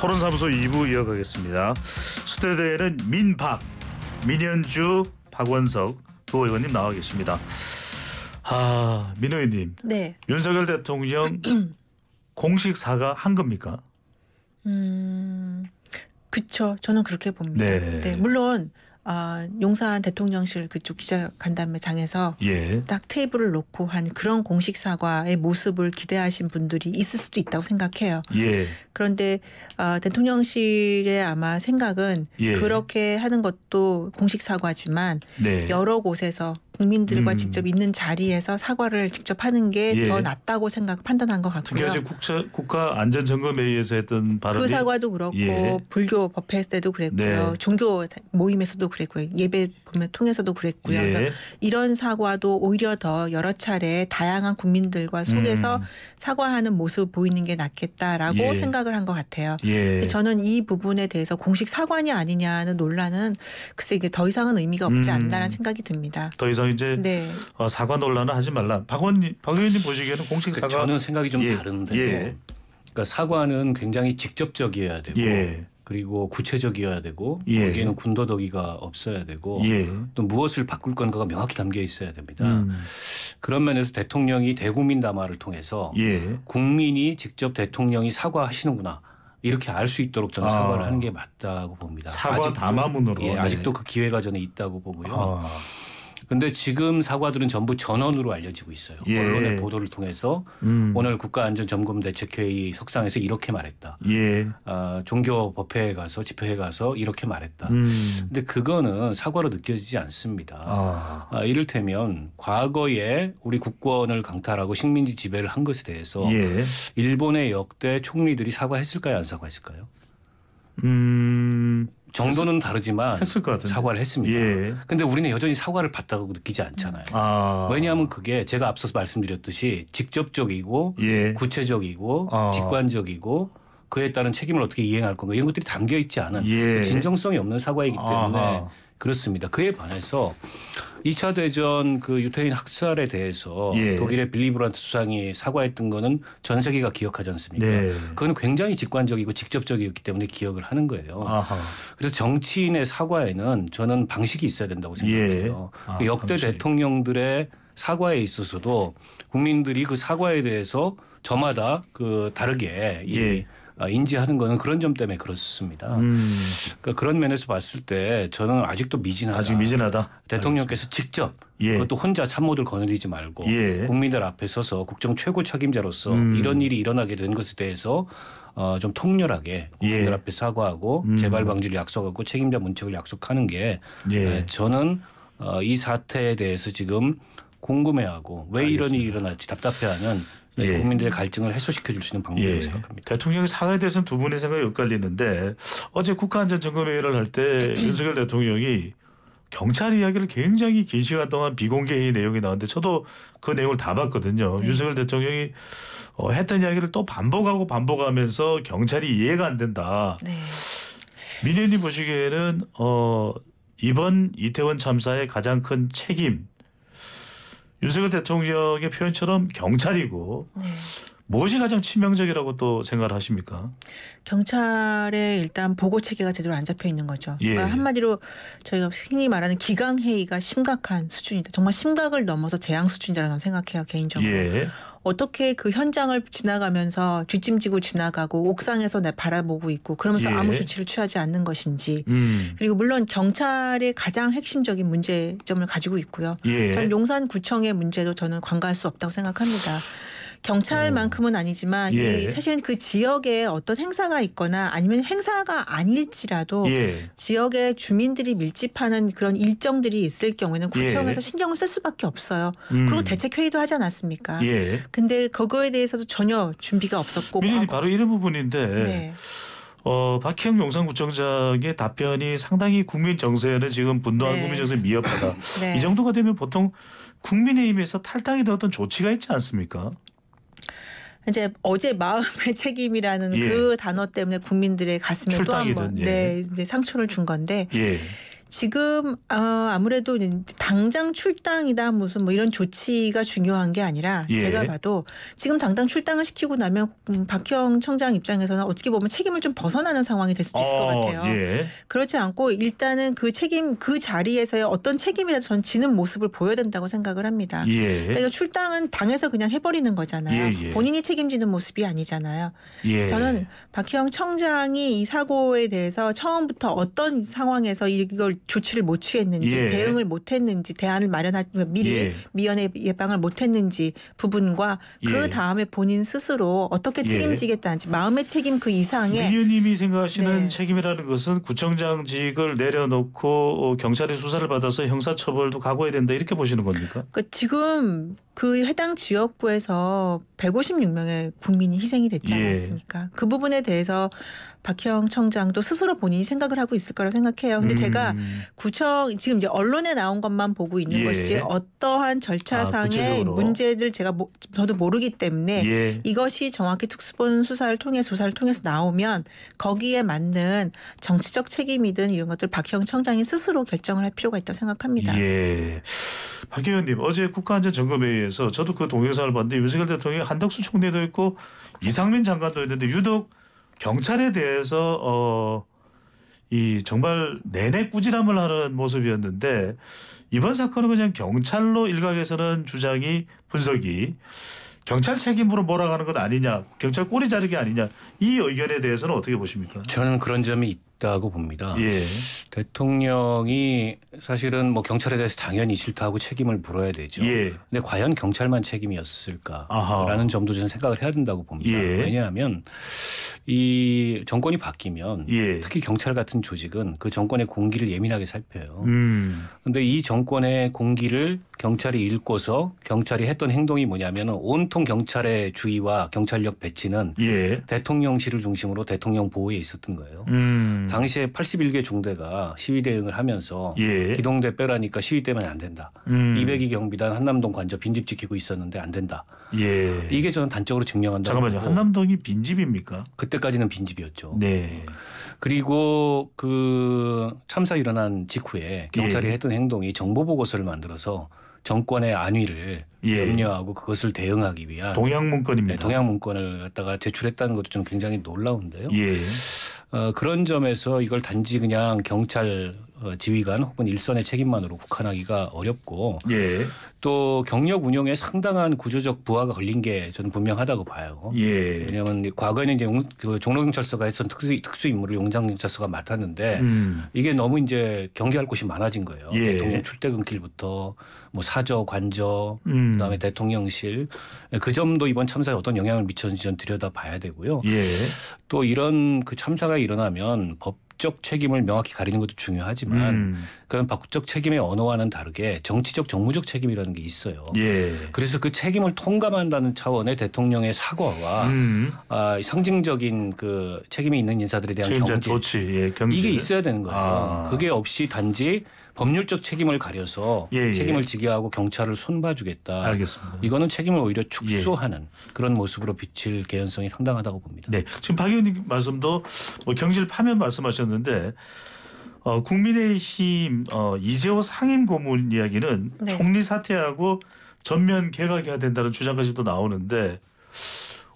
토론사무소 2부 이어가겠습니다. 수대대에는 민박, 민현주, 박원석 두 의원님 나와 계십니다. 아, 민 의원님. 네. 윤석열 대통령 공식 사과 한 겁니까? 음, 그쵸. 저는 그렇게 봅니다. 네. 네. 물론 어, 용산 대통령실 그쪽 기자간담회장에서 예. 딱 테이블을 놓고 한 그런 공식 사과의 모습을 기대하신 분들이 있을 수도 있다고 생각해요. 예. 그런데 어, 대통령실의 아마 생각은 예. 그렇게 하는 것도 공식 사과지만 네. 여러 곳에서 국민들과 음. 직접 있는 자리에서 사과를 직접 하는 게더 예. 낫다고 생각 판단한 것 같고요. 그게 지금 국가 안전 점검에 의해서 했던 발언이 그 사과도 그렇고 예. 불교 법회 때도 그랬고요. 네. 종교 모임에서도 그랬고요. 예배 보면 통해서도 그랬고요. 예. 그래서 이런 사과도 오히려 더 여러 차례 다양한 국민들과 속에서 음. 사과하는 모습 보이는 게 낫겠다라고 예. 생각을 한 것 같아요. 예. 저는 이 부분에 대해서 공식 사과냐 아니냐는 논란은 글쎄 이게 더 이상은 의미가 없지 음. 않나라는 생각이 듭니다. 더 이상 이제 네. 어, 사과 논란을 하지 말라. 박 의원님, 박 의원님 보시기에는 공식 그 사과 저는 생각이 좀 예. 다른데. 예. 그러니까 사과는 굉장히 직접적이어야 되고 예. 그리고 구체적이어야 되고 예. 거기에는 군더더기가 없어야 되고 예. 또 무엇을 바꿀 건가가 명확히 담겨 있어야 됩니다. 음. 그런 면에서 대통령이 대국민 담화를 통해서 예. 국민이 직접 대통령이 사과하시는구나. 이렇게 알 수 있도록 저는 아. 사과를 아. 하는 게 맞다고 봅니다. 사과 아직도, 담화문으로 예, 아직도 네. 그 기회가 저는 있다고 보고요. 아. 근데 지금 사과들은 전부 전원으로 알려지고 있어요. 예. 언론의 보도를 통해서 음. 오늘 국가안전점검대책회의 석상에서 이렇게 말했다. 예. 아, 종교 법회에 가서 집회에 가서 이렇게 말했다. 음. 근데 그거는 사과로 느껴지지 않습니다. 아. 아, 이를테면 과거에 우리 국권을 강탈하고 식민지 지배를 한 것에 대해서 예. 일본의 역대 총리들이 사과했을까요? 안 사과했을까요? 음... 정도는 다르지만 했을 것 사과를 했습니다. 예. 근데 우리는 여전히 사과를 받다고 느끼지 않잖아요. 아. 왜냐하면 그게 제가 앞서서 말씀드렸듯이 직접적이고 예. 구체적이고 아. 직관적이고 그에 따른 책임을 어떻게 이행할 건가 이런 것들이 담겨 있지 않은 예. 진정성이 없는 사과이기 때문에 아하. 그렇습니다. 그에 반해서 2차 대전 그 유태인 학살에 대해서 예. 독일의 빌리브란트 수상이 사과했던 거는 전 세계가 기억하지 않습니까? 네. 그건 굉장히 직관적이고 직접적이었기 때문에 기억을 하는 거예요. 아하. 그래서 정치인의 사과에는 저는 방식이 있어야 된다고 생각해요. 예. 아, 그 역대 방식. 대통령들의 사과에 있어서도 국민들이 그 사과에 대해서 저마다 그 다르게 예. 아, 인지하는 거는 그런 점 때문에 그렇습니다. 음. 그러니까 그런 면에서 봤을 때 저는 아직도 미진하다. 아직 미진하다. 대통령께서 직접 예. 그것도 혼자 참모들 거느리지 말고 예. 국민들 앞에 서서 국정 최고 책임자로서 음. 이런 일이 일어나게 된 것에 대해서 어, 좀 통렬하게 국민들 예. 앞에 사과하고 음. 재발 방지를 약속하고 책임자 문책을 약속하는 게 예. 네, 저는 어, 이 사태에 대해서 지금 궁금해하고 왜 알겠습니다. 이런 일이 일어날지 답답해하는 예. 국민들의 갈증을 해소시켜 줄 수 있는 방법이라고 예. 생각합니다. 대통령의 사과에 대해서는 두 분의 생각이 엇갈리는데 어제 국가안전점검회의를 할 때 윤석열 대통령이 경찰 이야기를 굉장히 긴 시간 동안 비공개의 내용이 나왔는데 저도 그 내용을 다 봤거든요. 네. 윤석열 대통령이 어, 했던 이야기를 또 반복하고 반복하면서 경찰이 이해가 안 된다. 네. 민현님 보시기에는 어, 이번 이태원 참사의 가장 큰 책임 윤석열 대통령의 표현처럼 경찰이고 네. 무엇이 가장 치명적이라고 또 생각을 하십니까? 경찰에 일단 보고 체계가 제대로 안 잡혀 있는 거죠. 그러니까 예. 그러니까 한마디로 저희가 흔히 말하는 기강 회의가 심각한 수준이다. 정말 심각을 넘어서 재앙 수준이라고 생각해요 개인적으로. 예. 어떻게 그 현장을 지나가면서 뒷짐지고 지나가고 옥상에서 내 바라보고 있고 그러면서 예. 아무 조치를 취하지 않는 것인지 음. 그리고 물론 경찰의 가장 핵심적인 문제점을 가지고 있고요. 예. 전 용산구청의 문제도 저는 관과할수 없다고 생각합니다. 경찰만큼은 어. 아니지만 예. 사실은 그 지역에 어떤 행사가 있거나 아니면 행사가 아닐지라도 예. 지역의 주민들이 밀집하는 그런 일정들이 있을 경우에는 예. 구청에서 예. 신경을 쓸 수밖에 없어요. 음. 그리고 대책 회의도 하지 않았습니까? 예. 근데 그거에 대해서도 전혀 준비가 없었고 바로 이런 부분인데 네. 어, 박희영 용산구청장의 답변이 상당히 국민 정세를 지금 분노한 네. 국민 정세 미흡하다. 네. 이 정도가 되면 보통 국민의힘에서 탈당이 되었던 조치가 있지 않습니까? 이제 어제 마음의 책임이라는 예. 그 단어 때문에 국민들의 가슴에 또 한번 예. 네 이제 상처를 준 건데. 예. 지금 어, 아무래도 당장 출당이다 무슨 뭐 이런 조치가 중요한 게 아니라 예. 제가 봐도 지금 당장 출당을 시키고 나면 음, 박형 청장 입장에서는 어떻게 보면 책임을 좀 벗어나는 상황이 될 수도 있을 어, 것 같아요. 예. 그렇지 않고 일단은 그 책임 그 자리에서의 어떤 책임이라도 전 지는 모습을 보여야 된다고 생각을 합니다. 예. 그러니까 출당은 당에서 그냥 해버리는 거잖아요. 예, 예. 본인이 책임지는 모습이 아니잖아요. 예. 저는 박형 청장이 이 사고에 대해서 처음부터 어떤 상황에서 이걸 조치를 못 취했는지 예. 대응을 못 했는지 대안을 마련하지 미리 예. 미연에 예방을 못 했는지 부분과 그 예. 다음에 본인 스스로 어떻게 예. 책임지겠다는지 마음의 책임 그 이상의 의원님이 생각하시는 네. 책임이라는 것은 구청장직을 내려놓고 어, 경찰의 수사를 받아서 형사처벌도 각오해야 된다 이렇게 보시는 겁니까? 그러니까 지금 그 해당 지역구에서 156명의 국민이 희생이 됐지 예. 않았습니까? 예. 그 부분에 대해서 박형 청장도 스스로 본인이 생각을 하고 있을 거라고 생각해요. 근데 음. 제가 구청 지금 이제 언론에 나온 것만 보고 있는 예. 것이지 어떠한 절차상의 아, 문제들 제가 모, 저도 모르기 때문에 예. 이것이 정확히 특수본 수사를 통해 조사를 통해서 나오면 거기에 맞는 정치적 책임이든 이런 것들 박형 청장이 스스로 결정을 할 필요가 있다고 생각합니다. 예. 박 의원님 어제 국가안전점검회의에서 저도 그 동영상을 봤는데 윤석열 대통령이 한덕수 총리도 있고 이상민 장관도 있는데 유독 경찰에 대해서 어, 이 정말 내내 꾸지람을 하는 모습이었는데 이번 사건은 그냥 경찰로 일각에서는 주장이 분석이 경찰 책임으로 몰아가는 것 아니냐, 경찰 꼬리 자르기 아니냐 이 의견에 대해서는 어떻게 보십니까? 저는 그런 점이 있다고 봅니다. 예. 대통령이 사실은 뭐 경찰에 대해서 당연히 싫다고 책임을 물어야 되죠. 그런데 예. 과연 경찰만 책임이었을까라는 아하. 점도 저는 생각을 해야 된다고 봅니다. 예. 왜냐하면 이 정권이 바뀌면 예. 특히 경찰 같은 조직은 그 정권의 공기를 예민하게 살펴요. 그런데 음. 이 정권의 공기를 경찰이 읽고서 경찰이 했던 행동이 뭐냐면 온통 경찰의 주의와 경찰력 배치는 예. 대통령실을 중심으로 대통령 보호에 있었던 거예요. 음. 당시에 81개 중대가 시위 대응을 하면서 예. 기동대 빼라니까 시위 때만에안 된다. 음. 202 경비단 한남동 관저 빈집 지키고 있었는데 안 된다. 예. 이게 저는 단적으로 증명한다. 잠깐만요. 한남동이 빈집입니까? 그때 그때까지는 빈집이었죠. 네. 그리고 그 참사 일어난 직후에 경찰이 예. 했던 행동이 정보 보고서를 만들어서 정권의 안위를 예. 염려하고 그것을 대응하기 위한 동양 문건입니다. 네, 동양 문건을 갖다가 제출했다는 것도 좀 굉장히 놀라운데요. 예. 어, 그런 점에서 이걸 단지 그냥 경찰 어, 지휘관 혹은 일선의 책임만으로 국한하기가 어렵고 예. 또 경력 운영에 상당한 구조적 부하가 걸린 게 저는 분명하다고 봐요. 예. 왜냐하면 과거에는 이제 그 종로경찰서가 했던 특수, 특수 임무를 용장경찰서가 맡았는데 음. 이게 너무 이제 경계할 곳이 많아진 거예요. 예. 대통령 출퇴근길부터 뭐 사저, 관저, 음. 그다음에 대통령실 그 점도 이번 참사에 어떤 영향을 미쳤는지 좀 들여다봐야 되고요. 예. 또 이런 그 참사가 일어나면 법 법적 책임을 명확히 가리는 것도 중요하지만 음. 그런 법적 책임의 언어와는 다르게 정치적 정무적 책임이라는 게 있어요. 예. 그래서 그 책임을 통감한다는 차원의 대통령의 사과와 음. 아, 상징적인 그 책임이 있는 인사들에 대한 경제 조치, 예, 경제 이게 있어야 되는 거예요. 아. 그게 없이 단지 법률적 책임을 가려서 예, 예, 예. 책임을 지게 하고 경찰을 손봐주겠다. 알겠습니다. 이거는 책임을 오히려 축소하는 예. 그런 모습으로 비칠 개연성이 상당하다고 봅니다. 네, 지금 박 의원님 말씀도 뭐 경질 파면 말씀하셨는데 어, 국민의힘 어, 이재호 상임 고문 이야기는 네. 총리 사퇴하고 전면 개각해야 된다는 주장까지도 나오는데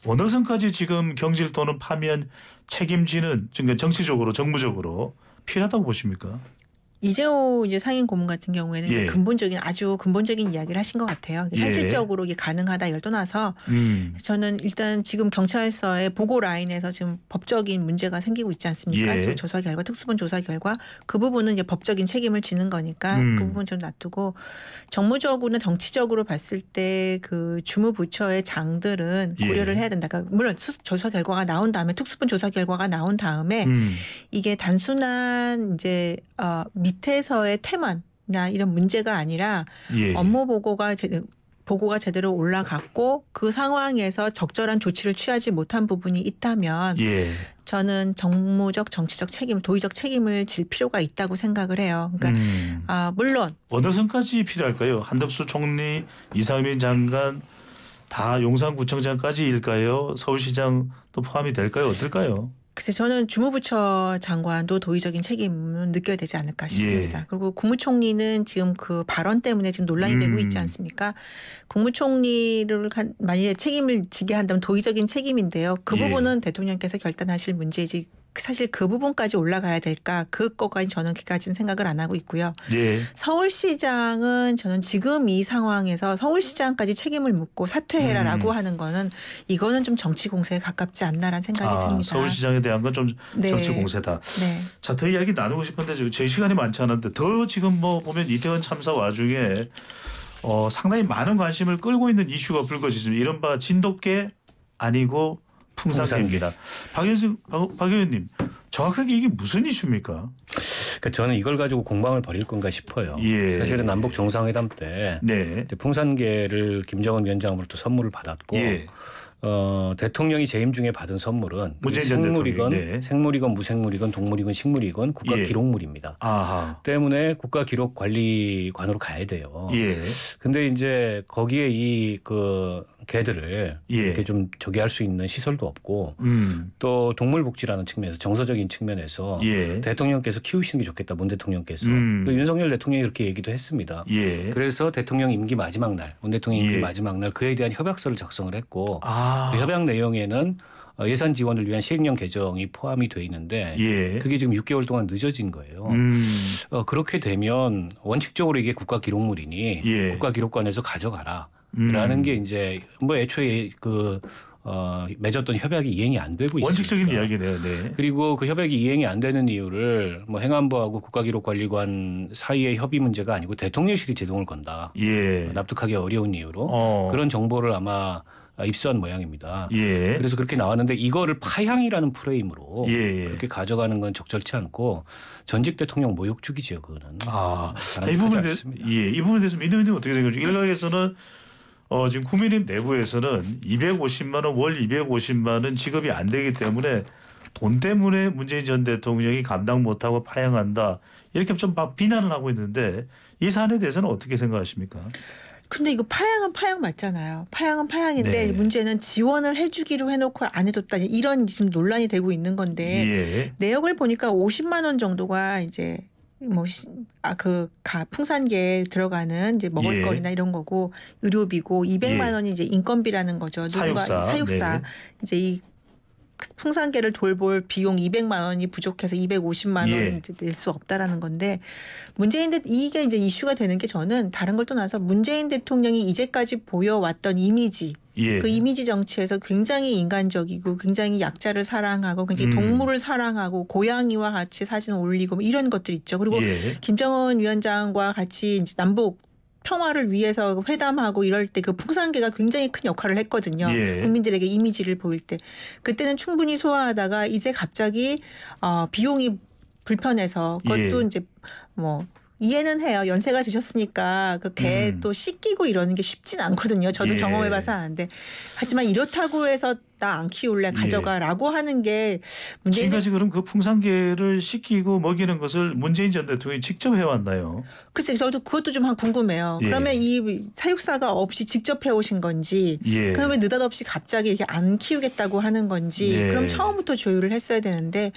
어느 선까지 지금 경질 또는 파면 책임지는 그러니까 정치적으로 정무적으로 필요하다고 보십니까? 이재호 이제 상임 고문 같은 경우에는 예. 근본적인 아주 근본적인 이야기를 하신 것 같아요. 예. 현실적으로 이게 가능하다 이걸 떠나서 음. 저는 일단 지금 경찰서의 보고 라인에서 지금 법적인 문제가 생기고 있지 않습니까? 예. 조사 결과 특수본 조사 결과 그 부분은 이제 법적인 책임을 지는 거니까 그 음. 그 부분 좀 놔두고 정무적으로는 정치적으로 봤을 때 그 주무부처의 장들은 예. 고려를 해야 된다. 그러니까 물론 수, 조사 결과가 나온 다음에 특수본 조사 결과가 나온 다음에 음. 이게 단순한 이제 어, 미 밑에서의 테만나 이런 문제가 아니라 예. 예. 업무 보고가 보고가 제대로 올라갔고 그 상황에서 적절한 조치를 취하지 못한 부분이 있다면 예. 저는 정무적 정치적 책임 도의적 책임을 질 필요가 있다고 생각을 해요. 그러니까 음. 아, 물론 어느 선까지 필요할까요? 한덕수 총리, 이상민 장관 다 용산구청장까지 일까요? 서울시장도 포함이 될까요? 어떨까요? 글쎄 저는 주무부처 장관도 도의적인 책임은 느껴야 되지 않을까 싶습니다. 예. 그리고 국무총리는 지금 그 발언 때문에 지금 논란이 음. 되고 있지 음. 않습니까? 국무총리를 만약에 책임을 지게 한다면 도의적인 책임인데요. 그 예. 부분은 대통령께서 결단하실 문제이지 그 사실 그 부분까지 올라가야 될까 그거까지 저는 까지는 생각을 안 하고 있고요. 예. 서울시장은 저는 지금 이 상황에서 서울시장까지 책임을 묻고 사퇴해라라고 음. 하는 거는 이거는 좀 정치 공세에 가깝지 않나라는 생각이 아, 듭니다. 서울시장에 대한 건좀 네. 정치 공세다. 네. 자더 이야기 나누고 싶은데 지금 제 시간이 많지 않은데 더 지금 뭐 보면 이태원 참사 와중에 어, 상당히 많은 관심을 끌고 있는 이슈가 불거지습니 이른바 진돗개 아니고 풍산입니다. 네. 박연수 박 의원님 정확하게 이게 무슨 이슈입니까? 그러니까 저는 이걸 가지고 공방을 벌일 건가 싶어요. 예. 사실은 남북 정상회담 때 네. 풍산계를 김정은 위원장으로부터 선물을 받았고 예. 어, 대통령이 재임 중에 받은 선물은 생물이건 네. 생물이건 무생물이건 동물이건 식물이건 국가 예. 기록물입니다. 아하. 때문에 국가 기록 관리관으로 가야 돼요. 예. 근데 이제 거기에 이그 개들을 예. 이렇게 좀 저기 할수 있는 시설도 없고 음. 또 동물복지라는 측면에서 정서적인 측면에서 예. 대통령께서 키우시는 게 좋겠다 문 대통령께서 음. 그 윤석열 대통령이 이렇게 얘기도 했습니다. 예. 그래서 대통령 임기 마지막 날 문 대통령 임기 예. 마지막 날 그에 대한 협약서를 작성을 했고 아. 그 협약 내용에는 어, 예산 지원을 위한 시행령 개정이 포함이 돼 있는데 예. 그게 지금 6개월 동안 늦어진 거예요. 음. 어, 그렇게 되면 원칙적으로 이게 국가 기록물이니 예. 국가 기록관에서 가져가라. 라는 음. 게 이제 뭐 애초에 그 어, 맺었던 협약이 이행이 안 되고 있습니다. 원칙적인 이야기네요. 네. 그리고 그 협약이 이행이 안 되는 이유를 뭐 행안부하고 국가기록관리관 사이의 협의 문제가 아니고 대통령실이 제동을 건다. 예. 납득하기 어려운 이유로 어. 그런 정보를 아마 입수한 모양입니다. 예. 그래서 그렇게 나왔는데 이거를 파향이라는 프레임으로 예, 예. 그렇게 가져가는 건 적절치 않고 전직 대통령 모욕 죽이죠 그거는. 아이 부분에 대해서 예이 부분에 대해서 민대표 어떻게 생각하세 일각에서는 어, 지금 국민의힘 내부에서는 250만 원, 월 250만 원 지급이 안 되기 때문에 돈 때문에 문재인 전 대통령이 감당 못하고 파양한다. 이렇게 좀 비난을 하고 있는데 이 사안에 대해서는 어떻게 생각하십니까? 근데 이거 파양은 파양 맞잖아요. 파양은 파양인데 네. 문제는 지원을 해주기로 해놓고 안 해뒀다 이런 지금 논란이 되고 있는 건데 예. 내역을 보니까 50만 원 정도가 이제 뭐아그 풍산계에 들어가는 이제 먹을거리나 예. 이런 거고 의료비고 200만 예. 원이 이제 인건비라는 거죠. 누군가 사육사, 사육사. 네. 이제 이 풍산계를 돌볼 비용 200만 원이 부족해서 250만 원 예. 낼수 없다라는 건데 문재인 대 이게 이제 이슈가 되는 게 저는 다른 걸 떠나서 문재인 대통령이 이제까지 보여왔던 이미지 예. 그 이미지 정치에서 굉장히 인간적이고 굉장히 약자를 사랑하고 굉장히 음. 동물을 사랑하고 고양이와 같이 사진 올리고 뭐 이런 것들 있죠. 그리고 예. 김정은 위원장과 같이 이제 남북 평화를 위해서 회담하고 이럴 때 그 북상계가 굉장히 큰 역할을 했거든요. 예. 국민들에게 이미지를 보일 때 그때는 충분히 소화하다가 이제 갑자기 어, 비용이 불편해서 그것도 예. 이제 뭐 이해는 해요. 연세가 드셨으니까 그 개또 음. 씻기고 이러는 게 쉽진 않거든요. 저도 예. 경험해봐서 아는데 하지만 이렇다고 해서 나안 키울래 가져가라고 예. 하는 게 문제인. 지금까지 그럼 그 풍산개를 시키고 먹이는 것을 문재인 전 대통령이 직접 해왔나요? 글쎄 저도 그것도 좀 궁금해요. 예. 그러면 이 사육사가 없이 직접 해오신 건지, 예. 그러면 느닷없이 갑자기 이게안 키우겠다고 하는 건지, 예. 그럼 처음부터 조율을 했어야 되는데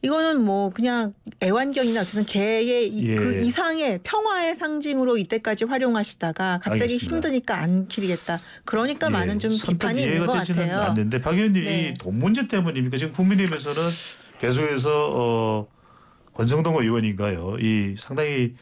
이거는 뭐 그냥 애완견이나 어쨌든 개의 이, 예. 그 이상의 평화의 상징으로 이때까지 활용하시다가 갑자기 알겠습니다. 힘드니까 안 키리겠다. 그러니까 예. 많은 좀 비판이 있는 것 같아요. 않는데 네, 박 의원님 네. 이돈 문제 때문입니까? 지금 국민의힘에서는 계속해서 어, 권성동 의원인가요? 이 상당히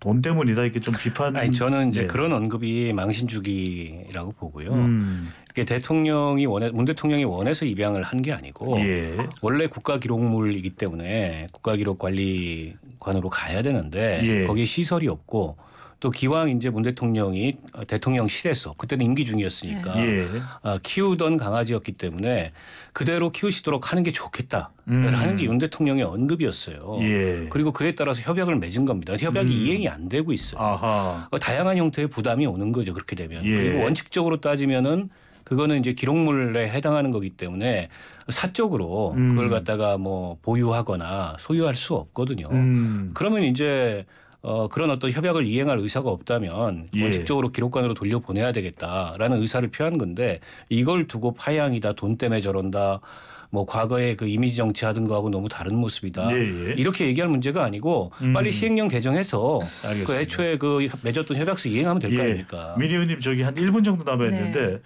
돈 때문이다 이렇게 좀 비판. 아니 저는 이제 네. 그런 언급이 망신주기라고 보고요. 음. 이게 대통령이 원해 문 대통령이 원해서 입양을 한 게 아니고 예. 원래 국가 기록물이기 때문에 국가 기록 관리관으로 가야 되는데 예. 거기에 시설이 없고 또 기왕 이제 문 대통령이 어, 대통령실에서 그때는 임기 중이었으니까 네. 예. 어, 키우던 강아지였기 때문에 그대로 키우시도록 하는 게 좋겠다. 음. 하는 게 윤 대통령의 언급이었어요. 예. 그리고 그에 따라서 협약을 맺은 겁니다. 협약이 음. 이행이 안 되고 있어요. 아하. 어, 다양한 형태의 부담이 오는 거죠. 그렇게 되면 예. 그리고 원칙적으로 따지면은 그거는 이제 기록물에 해당하는 거기 때문에 사적으로 음. 그걸 갖다가 뭐 보유하거나 소유할 수 없거든요. 음. 그러면 이제 어, 그런 어떤 협약을 이행할 의사가 없다면 예. 원칙적으로 기록관으로 돌려보내야 되겠다라는 의사를 표한 건데 이걸 두고 파양이다 돈 때문에 저런다 뭐 과거에 그 이미지 정치 하던 거하고 너무 다른 모습이다 예, 예. 이렇게 얘기할 문제가 아니고 음. 빨리 시행령 개정해서 그 알겠습니다. 그 애초에 그 맺었던 협약서 이행하면 될거 예. 아닙니까? 민 의원님 저기 한 1분 정도 남아 있는데 네.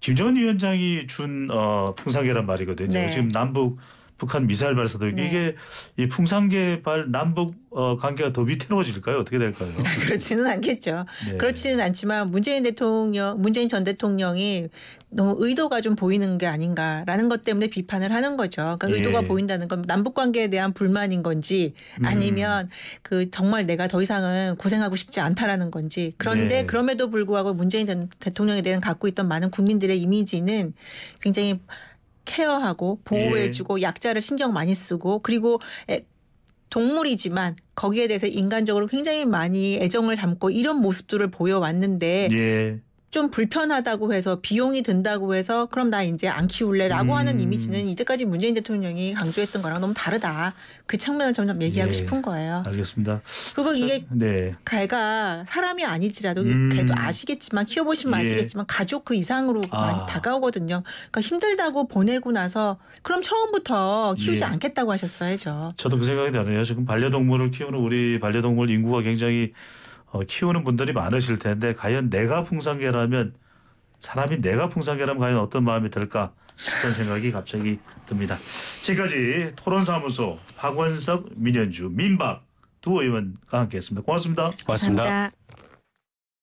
김정은 위원장이 준 어, 풍산계란 말이거든요. 네. 지금 남북 북한 미사일 발사도 네. 이게 이 풍산개발 남북 어, 관계가 더 위태로워질까요? 어떻게 될까요? 그렇지는 않겠죠. 네. 그렇지는 않지만 문재인 대통령, 문재인 전 대통령이 너무 의도가 좀 보이는 게 아닌가라는 것 때문에 비판을 하는 거죠. 그러니까 예. 의도가 보인다는 건 남북 관계에 대한 불만인 건지 음. 아니면 음. 그 정말 내가 더 이상은 고생하고 싶지 않다라는 건지 그런데 네. 그럼에도 불구하고 문재인 전 대통령에 대한 갖고 있던 많은 국민들의 이미지는 굉장히 케어하고 보호해주고 예. 약자를 신경 많이 쓰고 그리고 동물이지만 거기에 대해서 인간적으로 굉장히 많이 애정을 담고 이런 모습들을 보여왔는데 예. 좀 불편하다고 해서 비용이 든다고 해서 그럼 나 이제 안 키울래라고 음. 하는 이미지는 이제까지 문재인 대통령이 강조했던 거랑 너무 다르다. 그 측면을 점점 얘기하고 예. 싶은 거예요. 알겠습니다. 그리고 이게 네. 개가 사람이 아니지라도 음. 개도 아시겠지만 키워보시면 예. 아시겠지만 가족 그 이상으로 아. 많이 다가오거든요. 그러니까 힘들다고 보내고 나서 그럼 처음부터 키우지 예. 않겠다고 하셨어야죠. 저도 그 생각이 나네요. 지금 반려동물을 키우는 우리 반려동물 인구가 굉장히 어, 키우는 분들이 많으실 텐데 과연 내가 풍산개라면 사람이 내가 풍산개라면 과연 어떤 마음이 들까 싶은 생각이 갑자기 듭니다. 지금까지 토론사무소 박원석 민현주 민박 두 의원과 함께했습니다. 고맙습니다. 고맙습니다. 감사합니다.